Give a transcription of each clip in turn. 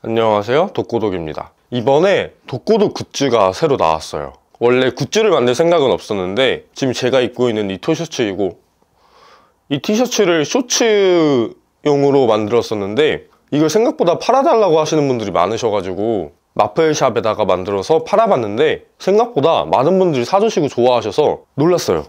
안녕하세요 독고독입니다 이번에 독고독 굿즈가 새로 나왔어요 원래 굿즈를 만들 생각은 없었는데 지금 제가 입고 있는 이토셔츠이고이 티셔츠를 쇼츠용으로 만들었었는데 이걸 생각보다 팔아달라고 하시는 분들이 많으셔가지고 마플샵에다가 만들어서 팔아봤는데 생각보다 많은 분들이 사주시고 좋아하셔서 놀랐어요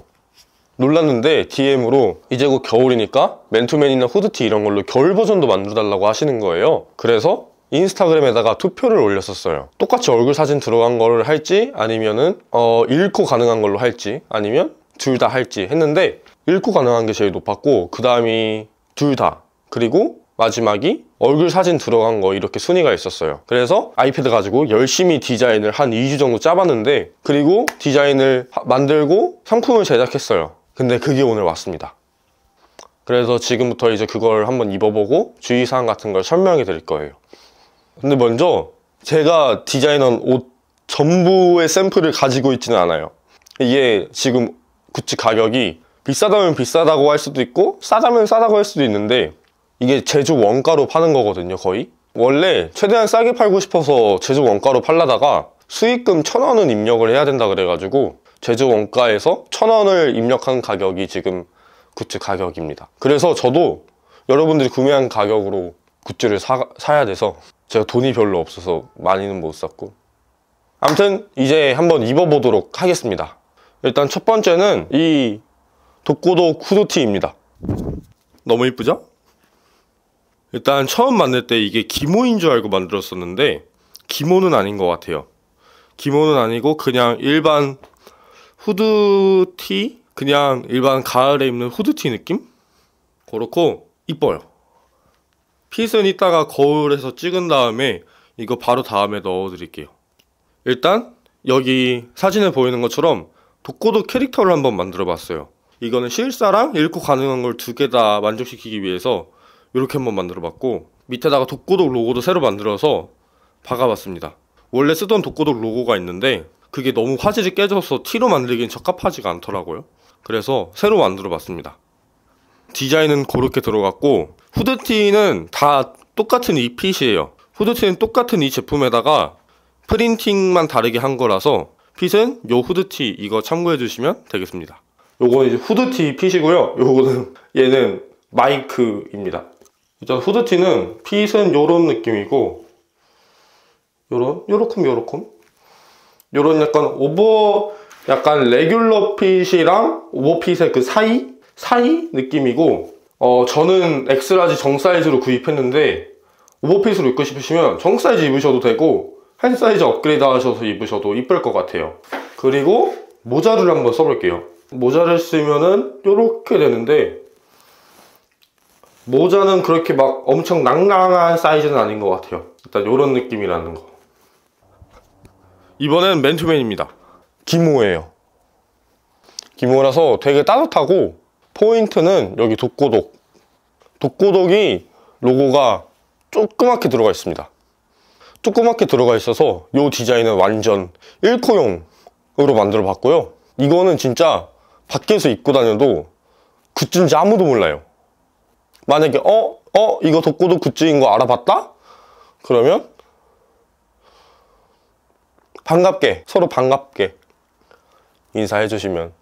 놀랐는데 DM으로 이제 곧 겨울이니까 맨투맨이나 후드티 이런 걸로 겨울 버전도 만들어달라고 하시는 거예요 그래서 인스타그램에다가 투표를 올렸었어요 똑같이 얼굴 사진 들어간 걸 할지 아니면은 어 읽고 가능한 걸로 할지 아니면 둘 다 할지 했는데 읽고 가능한 게 제일 높았고 그 다음이 둘 다 그리고 마지막이 얼굴 사진 들어간 거 이렇게 순위가 있었어요 그래서 아이패드 가지고 열심히 디자인을 한 2주 정도 짜봤는데 그리고 디자인을 만들고 상품을 제작했어요 근데 그게 오늘 왔습니다 그래서 지금부터 이제 그걸 한번 입어보고 주의사항 같은 걸 설명해 드릴 거예요 근데 먼저 제가 디자인한 옷 전부의 샘플을 가지고 있지는 않아요 이게 지금 구찌 가격이 비싸다면 비싸다고 할 수도 있고 싸다면 싸다고 할 수도 있는데 이게 제조 원가로 파는 거거든요 거의 원래 최대한 싸게 팔고 싶어서 제조 원가로 팔려다가 수익금 천원은 입력을 해야 된다 그래가지고 제조 원가에서 천원을 입력한 가격이 지금 굿즈 가격입니다 그래서 저도 여러분들이 구매한 가격으로 굿즈를 사, 사야 돼서 제가 돈이 별로 없어서 많이는 못 샀고 암튼 이제 한번 입어보도록 하겠습니다 일단 첫 번째는 이 독고도 쿠드티입니다 너무 이쁘죠? 일단 처음 만들 때 이게 기모인 줄 알고 만들었었는데 기모는 아닌 것 같아요 기모는 아니고 그냥 일반 후드티? 그냥 일반 가을에 입는 후드티 느낌? 그렇고 이뻐요 핏은 이따가 거울에서 찍은 다음에 이거 바로 다음에 넣어 드릴게요 일단 여기 사진에 보이는 것처럼 독고도 캐릭터를 한번 만들어 봤어요 이거는 실사랑 읽고 가능한 걸 두 개 다 만족시키기 위해서 이렇게 한번 만들어 봤고 밑에다가 독고독 로고도 새로 만들어서 박아봤습니다 원래 쓰던 독고독 로고가 있는데 그게 너무 화질이 깨져서 티로 만들긴 적합하지가 않더라고요 그래서 새로 만들어 봤습니다 디자인은 그렇게 들어갔고 후드티는 다 똑같은 이 핏이에요. 후드티는 똑같은 이 제품에다가 프린팅만 다르게 한 거라서 핏은 요 후드티 이거 참고해 주시면 되겠습니다. 요거 이제 후드티 핏이고요. 요거는 얘는 마이크입니다. 일단 후드티는 핏은 요런 느낌이고 요런 요렇쿰 요렇쿰 요런 약간 오버 약간 레귤러 핏이랑 오버 핏의 그 사이 사이 느낌이고 어, 저는 엑스라지 정 사이즈로 구입했는데 오버핏으로 입고 싶으시면 정 사이즈 입으셔도 되고 핸 사이즈 업그레이드 하셔서 입으셔도 이쁠 것 같아요 그리고 모자를 한번 써볼게요 모자를 쓰면은 이렇게 되는데 모자는 그렇게 막 엄청 낭낭한 사이즈는 아닌 것 같아요 일단 이런 느낌이라는 거 이번엔 맨투맨입니다 기모예요 기모라서 되게 따뜻하고 포인트는 여기 독고독 독고독이 로고가 조그맣게 들어가 있습니다 조그맣게 들어가 있어서 이 디자인은 완전 1코용으로 만들어 봤고요 이거는 진짜 밖에서 입고 다녀도 굿즈인지 아무도 몰라요 만약에 어? 어? 이거 독고독 굿즈인 거 알아봤다? 그러면 반갑게 서로 반갑게 인사해 주시면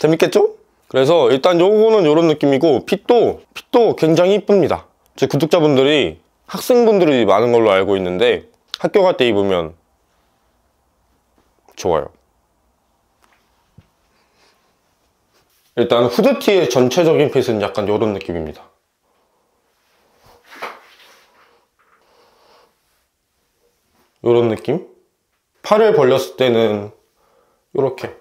재밌겠죠? 그래서 일단 요거는 요런 느낌이고 핏도 핏도 굉장히 이쁩니다 제 구독자분들이 학생분들이 많은 걸로 알고 있는데 학교 갈 때 입으면 좋아요 일단 후드티의 전체적인 핏은 약간 요런 느낌입니다 요런 느낌? 팔을 벌렸을 때는 요렇게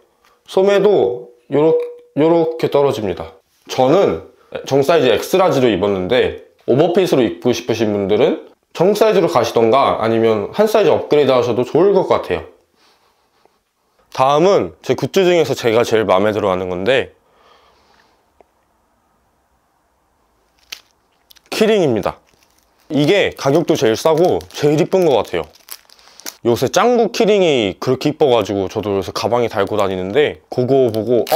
소매도 요렇, 요렇게 떨어집니다 저는 정 사이즈 엑스라지로 입었는데 오버핏으로 입고 싶으신 분들은 정 사이즈로 가시던가 아니면 한 사이즈 업그레이드 하셔도 좋을 것 같아요 다음은 제 굿즈 중에서 제가 제일 마음에 들어 하는 건데 키링입니다 이게 가격도 제일 싸고 제일 이쁜 것 같아요 요새 짱구 키링이 그렇게 이뻐가지고 저도 요새 가방에 달고 다니는데 그거 보고 어?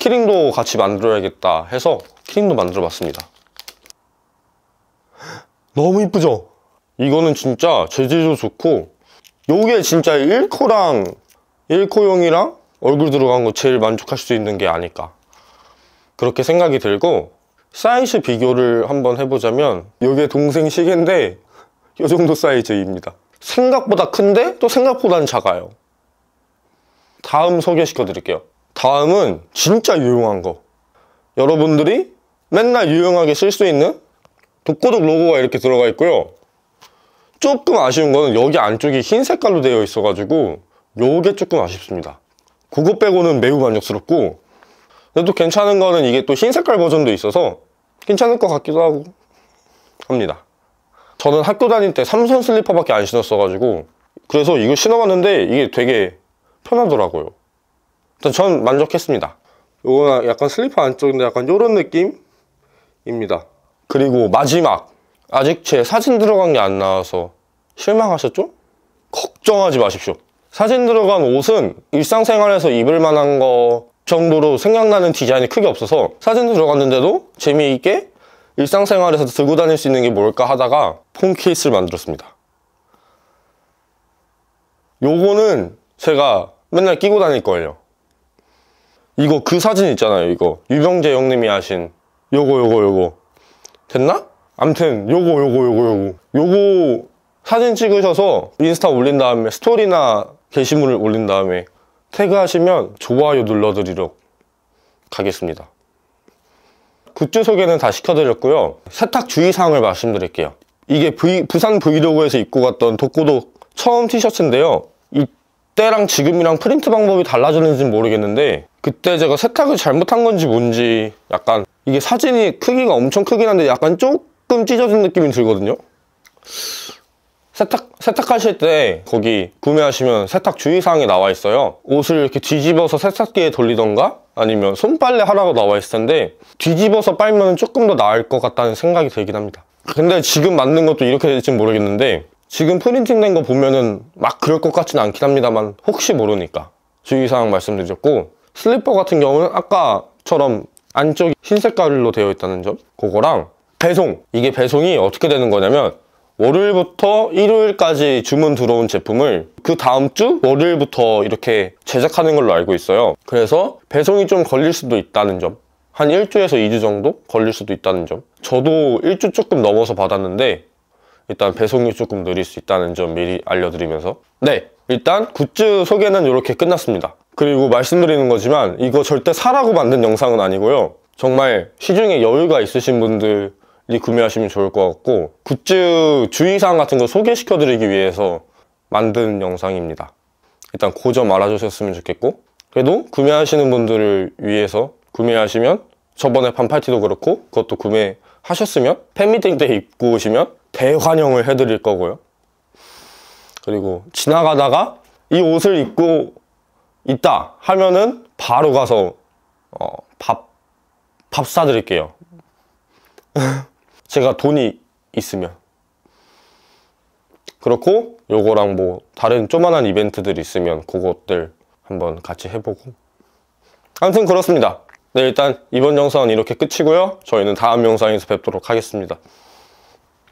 키링도 같이 만들어야겠다 해서 키링도 만들어봤습니다. 너무 이쁘죠? 이거는 진짜 재질도 좋고 요게 진짜 1코랑 1코용이랑 얼굴 들어간 거 제일 만족할 수 있는 게 아닐까 그렇게 생각이 들고 사이즈 비교를 한번 해보자면 요게 동생 시계인데 요 정도 사이즈입니다 생각보다 큰데 또 생각보다는 작아요 다음 소개시켜 드릴게요 다음은 진짜 유용한 거 여러분들이 맨날 유용하게 쓸 수 있는 독고독 로고가 이렇게 들어가 있고요 조금 아쉬운 거는 여기 안쪽이 흰 색깔로 되어 있어가지고 요게 조금 아쉽습니다 그거 빼고는 매우 만족스럽고 근데 또 괜찮은 거는 이게 또 흰 색깔 버전도 있어서 괜찮을 것 같기도 하고 합니다 저는 학교 다닐 때 삼선 슬리퍼밖에 안 신었어가지고 그래서 이거 신어봤는데 이게 되게 편하더라고요 일단 전 만족했습니다 이거는 약간 슬리퍼 안쪽인데 약간 요런 느낌입니다 그리고 마지막 아직 제 사진 들어간 게 안 나와서 실망하셨죠? 걱정하지 마십시오 사진 들어간 옷은 일상생활에서 입을 만한 거 정도로 생각나는 디자인이 크게 없어서 사진 들어갔는데도 재미있게 일상생활에서 들고 다닐 수 있는 게 뭘까 하다가 폰 케이스를 만들었습니다. 요거는 제가 맨날 끼고 다닐 거예요. 이거 그 사진 있잖아요, 이거. 유병재 형님이 하신 요거 요거 요거. 됐나? 암튼 요거 요거 요거 요거. 요거 사진 찍으셔서 인스타 올린 다음에 스토리나 게시물을 올린 다음에 태그하시면 좋아요 눌러드리러 가겠습니다. 굿즈 소개는 다 시켜드렸고요. 세탁 주의사항을 말씀드릴게요. 이게 v, 부산 브이로그에서 입고 갔던 독고도 처음 티셔츠인데요. 이때랑 지금이랑 프린트 방법이 달라졌는지 모르겠는데 그때 제가 세탁을 잘못한 건지 뭔지 약간 이게 사진이 크기가 엄청 크긴 한데 약간 조금 찢어진 느낌이 들거든요. 세탁, 세탁하실 때 거기 구매하시면 세탁 주의사항이 나와 있어요. 옷을 이렇게 뒤집어서 세탁기에 돌리던가 아니면 손빨래 하라고 나와 있을 텐데 뒤집어서 빨면 조금 더 나을 것 같다는 생각이 들긴 합니다 근데 지금 만든 것도 이렇게 될지 모르겠는데 지금 프린팅 된 거 보면은 막 그럴 것 같진 않긴 합니다만 혹시 모르니까 주의사항 말씀드렸고 슬리퍼 같은 경우는 아까처럼 안쪽이 흰 색깔로 되어 있다는 점 그거랑 배송 이게 배송이 어떻게 되는 거냐면 월요일부터 일요일까지 주문 들어온 제품을 그 다음 주 월요일부터 이렇게 제작하는 걸로 알고 있어요 그래서 배송이 좀 걸릴 수도 있다는 점한 1주에서 2주 정도 걸릴 수도 있다는 점 저도 1주 조금 넘어서 받았는데 일단 배송이 조금 느릴 수 있다는 점 미리 알려드리면서 네! 일단 굿즈 소개는 이렇게 끝났습니다 그리고 말씀드리는 거지만 이거 절대 사라고 만든 영상은 아니고요 정말 시중에 여유가 있으신 분들 구매하시면 좋을 것 같고 굿즈 주의사항 같은 거 소개시켜 드리기 위해서 만든 영상입니다 일단 고점 그 알아주셨으면 좋겠고 그래도 구매하시는 분들을 위해서 구매하시면 저번에 반팔티도 그렇고 그것도 구매하셨으면 팬미팅 때 입고 오시면 대환영을 해드릴 거고요 그리고 지나가다가 이 옷을 입고 있다 하면은 바로 가서 어, 밥, 밥 사드릴게요 제가 돈이 있으면 그렇고 요거랑 뭐 다른 조만한 이벤트들 있으면 그것들 한번 같이 해보고 아무튼 그렇습니다 네 일단 이번 영상은 이렇게 끝이고요 저희는 다음 영상에서 뵙도록 하겠습니다